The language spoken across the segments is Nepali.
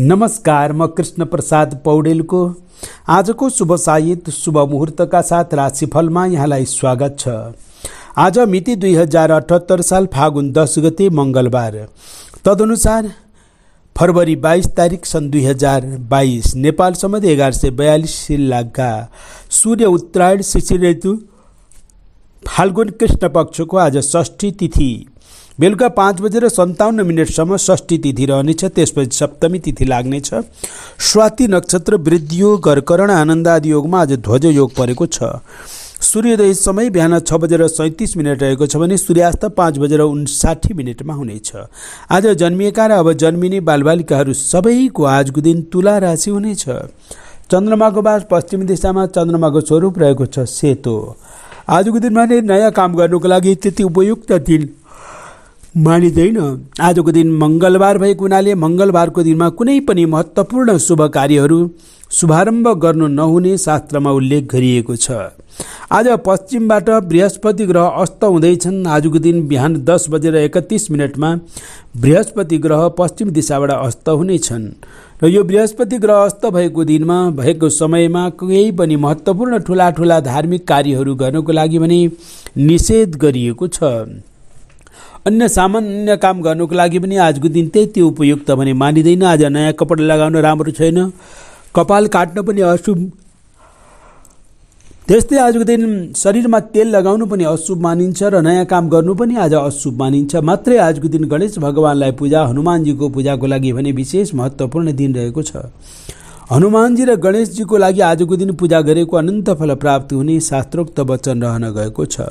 नमस्कार म कृष्ण प्रसाद पौडेलको आजको शुभ साहित शुभ मुहुर्तका साथ राशिफलमा यहाँलाई स्वागत छ आज मिति दुई हजार अठहत्तर साल फागुन दस गते मङ्गलबार तदनुसार फरवरी बाइस तारिक सन् दुई हजार बाइस नेपाल सम्बन्ध एघार सय बयालिस लाखका सूर्य उत्तरायण शिशिर ऋतु फाल्गुन कृष्ण पक्षको आज षष्ठी तिथि बेलुका पाँच बजेर सन्ताउन्न मिनटसम्म षष्ठी तिथि रहनेछ त्यसपछि सप्तमी तिथि लाग्नेछ स्वाति नक्षत्र वृद्धि योग घरकरण आदि योगमा आज ध्वज योग परेको छ सूर्योदय समय बिहान छ बजेर सैँतिस मिनट रहेको छ भने सूर्यास्त पाँच बजेर उन्साठी मिनटमा हुनेछ आज जन्मिएका र अब जन्मिने बालबालिकाहरू सबैको आजको दिन तुला राशि हुनेछ चन्द्रमाको बास पश्चिम दिशामा चन्द्रमाको स्वरूप रहेको छ सेतो आजको दिनमा नै नयाँ काम गर्नुको लागि त्यति उपयुक्त दिन मानिँदैन आजको दिन मङ्गलबार भएको हुनाले मङ्गलबारको दिनमा कुनै पनि महत्त्वपूर्ण शुभ कार्यहरू शुभारम्भ गर्नु नहुने शास्त्रमा उल्लेख गरिएको छ आज पश्चिमबाट बृहस्पति ग्रह अस्त हुँदैछन् आजको दिन बिहान दस बजेर एकतिस मिनटमा बृहस्पति ग्रह पश्चिम दिशाबाट अस्त हुनेछन् र यो बृहस्पति ग्रह अस्त भएको दिनमा भएको समयमा केही पनि महत्त्वपूर्ण ठुला ठुला धार्मिक कार्यहरू गर्नको लागि भने निषेध गरिएको छ अन्य सामान्य काम गर्नुको लागि पनि आजको दिन त्यति उपयुक्त भने मानिँदैन आज नयाँ कपडा लगाउन राम्रो छैन कपाल काट्न पनि अशुभ त्यस्तै आजको दिन शरीरमा तेल लगाउनु पनि अशुभ मानिन्छ र नयाँ काम गर्नु पनि आज अशुभ मानिन्छ मात्रै आजको दिन गणेश भगवान्लाई पूजा हनुमानजीको पूजाको लागि भने विशेष महत्त्वपूर्ण दिन रहेको छ हनुमानजी र गणेशजीको लागि आजको दिन पूजा गरेको अनन्त फल प्राप्त हुने शास्त्रोक्त वचन रहन गएको छ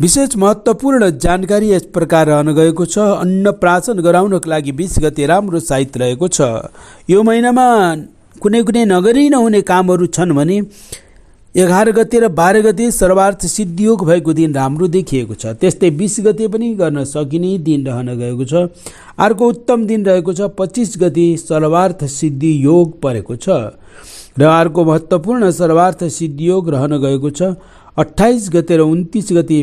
विशेष महत्त्वपूर्ण जानकारी यस प्रकार रहन गएको छ अन्नप्राशन गराउनको लागि बिस गते राम्रो साइत रहेको छ यो महिनामा कुनै कुनै नगरी नहुने कामहरू छन् भने एघार गते र बाह्र गते सर्वार्थ सिद्धियोग भएको दिन राम्रो देखिएको छ त्यस्तै बिस गते पनि गर्न सकिने दिन रहन गएको छ अर्को उत्तम दिन रहेको छ पच्चिस गते सर्वार्थ सिद्धि योग परेको छ र अर्को महत्त्वपूर्ण सर्वार्थ सिद्धियोग रहन गएको छ अठाइस गते र उन्तिस गति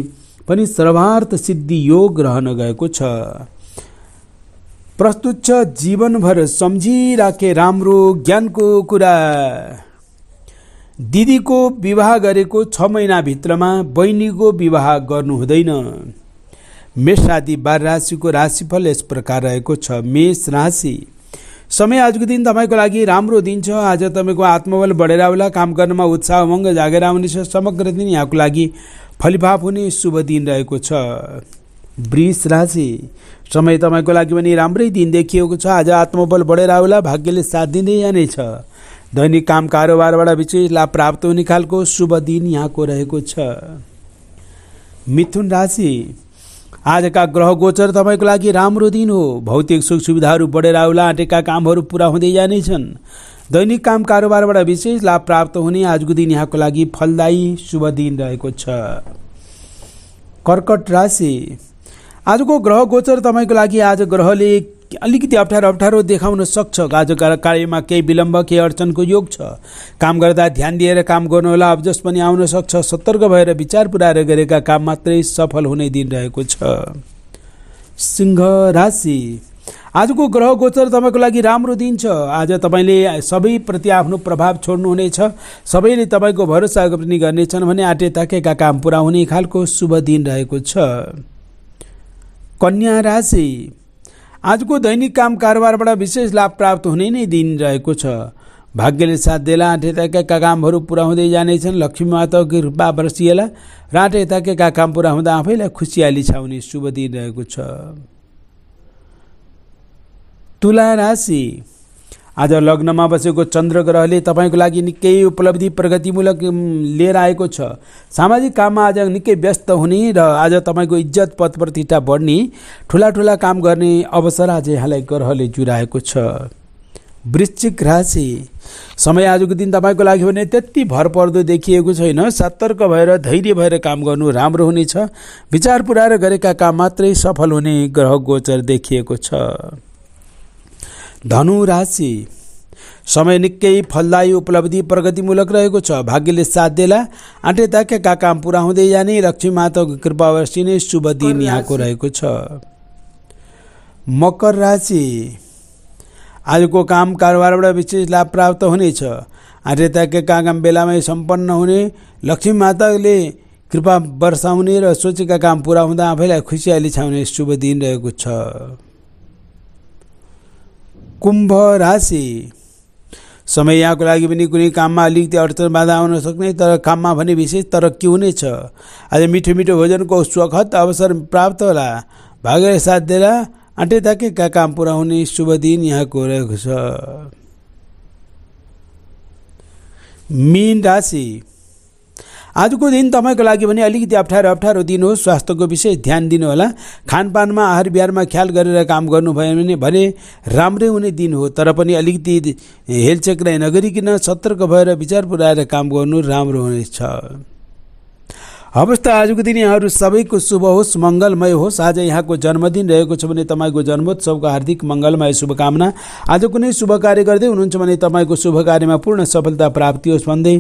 पनि सर्वार्थ सिद्धि योग रहन गएको छ प्रस्तुत छ जीवनभर सम्झिराखे राम्रो ज्ञानको कुरा दिदीको विवाह गरेको छ महिनाभित्रमा बहिनीको विवाह गर्नु हुँदैन मेष आदि बार राशिको राशिफल यस प्रकार रहेको छ मेष राशि समय आजको दिन तपाईँको लागि राम्रो दिन छ आज तपाईँको आत्मबल बढेर आउला काम गर्नमा उत्साह उमङ्ग जागेर आउनेछ समग्र दिन यहाँको लागि फलिफाप हुने शुभ दिन रहेको छ वृष राशि समय तपाईँको लागि पनि राम्रै दिन देखिएको छ आज आत्मबल बढेर आउला भाग्यले साथ दिँदै यहाँ छ दैनिक काम कारोबारबाट विशेष लाभ प्राप्त हुने खालको शुभ दिन यहाँको रहेको छ मिथुन राशि आजका ग्रह गोचर तपाईँको लागि राम्रो दिन हो भौतिक सुख सुविधाहरू बढेर आउला आँटेका कामहरू पुरा हुँदै जानेछन् दैनिक काम कारोबारबाट विशेष लाभ प्राप्त हुने आजको दिन यहाँको लागि फलदायी शुभ दिन रहेको छ कर्कट राशि आजको ग्रह गोचर तपाईँको लागि आज ग्रहले अलिकति अप्ठ्यारो अप्ठ्यारो देखाउन सक्छ आजका कार्यमा केही विलम्ब केही अडचनको योग छ काम गर्दा ध्यान दिएर काम गर्नुहोला जस पनि आउन सक्छ सतर्क भएर विचार पुऱ्याएर गरेका काम मात्रै सफल हुने दिन रहेको छ सिंह राशि आजको ग्रह गोचर तपाईँको लागि राम्रो दिन छ आज तपाईँले सबैप्रति आफ्नो प्रभाव छोड्नुहुनेछ सबैले तपाईँको भरोसा पनि गर्नेछन् भने आटे ताकेका काम पुरा हुने खालको शुभ दिन रहेको छ कन्या राशि आजको दैनिक काम कारोबारबाट विशेष लाभ प्राप्त हुने नै दिन रहेको छ भाग्यले साथ देला आँट यताका कामहरू पुरा हुँदै जानेछन् लक्ष्मी माताको कृपा बर्सिएला रात यताका काम पुरा हुँदा आफैलाई खुसियाली छाउने शुभ दिन रहेको छ तुला राशि आज लग्नमा बसेको चन्द्र ग्रहले तपाईँको लागि निकै उपलब्धि प्रगतिमूलक लिएर आएको छ सामाजिक काममा आज निकै व्यस्त हुने र आज तपाईँको इज्जत पद प्रतिष्ठा बढ्ने ठुला ठुला काम गर्ने अवसर आज यहाँलाई ग्रहले जुराएको छ वृश्चिक राशि समय आजको दिन तपाईँको लागि भने त्यति भरपर्दो देखिएको छैन सतर्क भएर धैर्य भएर काम गर्नु राम्रो हुनेछ विचार पुऱ्याएर गरेका काम मात्रै सफल हुने ग्रह गोचर देखिएको छ धनु राशि समय निकै फलदायी उपलब्धि प्रगतिमूलक रहेको छ भाग्यले साथ देला आँटे ताकेका काम पुरा हुँदै जाने लक्ष्मी माताको कृपावशी नै शुभ दिन यहाँको रहेको छ मकर राशि आजको काम कारोबारबाट विशेष लाभ प्राप्त हुनेछ आँटे ताकेका काम बेलामै सम्पन्न हुने लक्ष्मी माताले कृपा वर्षाउने र सोचेका काम पुरा हुँदा आफैलाई खुसियाली छाउने शुभ दिन रहेको छ कुम्भ राशि समय यहाँको लागि पनि कुनै काममा अलिकति अडचन बाधा आउन सक्ने तर काममा भने विशेष तरक्की हुनेछ आज मिठो मिठो भोजनको स्वखत अवसर प्राप्त होला भाग्य साथ दिएर आँटे ताकेका काम पुरा हुने शुभ दिन यहाँको रहेको छ मीन राशि आजको दिन तपाईँको लागि भने अलिकति अप्ठ्यारो अप्ठ्यारो दिन हो स्वास्थ्यको विशेष ध्यान दिनुहोला खानपानमा आहार बिहारमा ख्याल गरेर काम गर्नुभयो भने राम्रै हुने दिन हो तर पनि अलिकति हेलचेक्राइ नगरिकन सतर्क भएर विचार पुऱ्याएर काम गर्नु राम्रो हुनेछ हवस् त आजको दिन यहाँहरू सबैको शुभ होस् मङ्गलमय होस् आज यहाँको जन्मदिन रहेको छ भने तपाईँको जन्मोत्सवको हार्दिक मङ्गलमय शुभकामना आज कुनै शुभ कार्य गर्दै हुनुहुन्छ भने तपाईँको शुभ कार्यमा पूर्ण सफलता प्राप्ति होस् भन्दै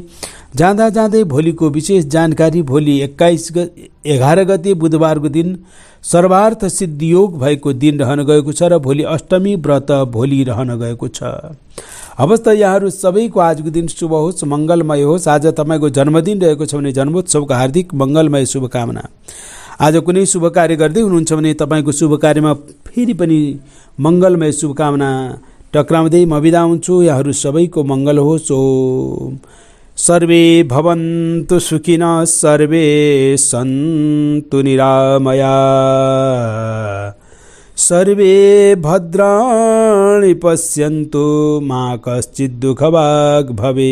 जाँदा जाँदै भोलिको विशेष जानकारी भोलि एक्काइस एघार गते बुधबारको दिन सर्वार्थ सिद्धियोग भएको दिन रहन गएको छ र भोलि अष्टमी व्रत भोलि रहन गएको छ हवस् त यहाँहरू सबैको आजको दिन शुभ होस् मङ्गलमय होस् आज तपाईँको जन्मदिन रहेको छ भने जन्मोत्सवको हार्दिक मङ्गलमय शुभकामना आज कुनै शुभ कार्य गर्दै हुनुहुन्छ भने तपाईँको शुभ कार्यमा फेरि पनि मङ्गलमय शुभकामना टक्राउँदै म बिदा हुन्छु यहाँहरू सबैको मङ्गल होस् ओम सर्वे भवन्तु सुखिनः सर्वे सन्तु निरामया सर्वे भद्राणि पश्यन्तु मा कश्चिद्दुःखवाग्भवे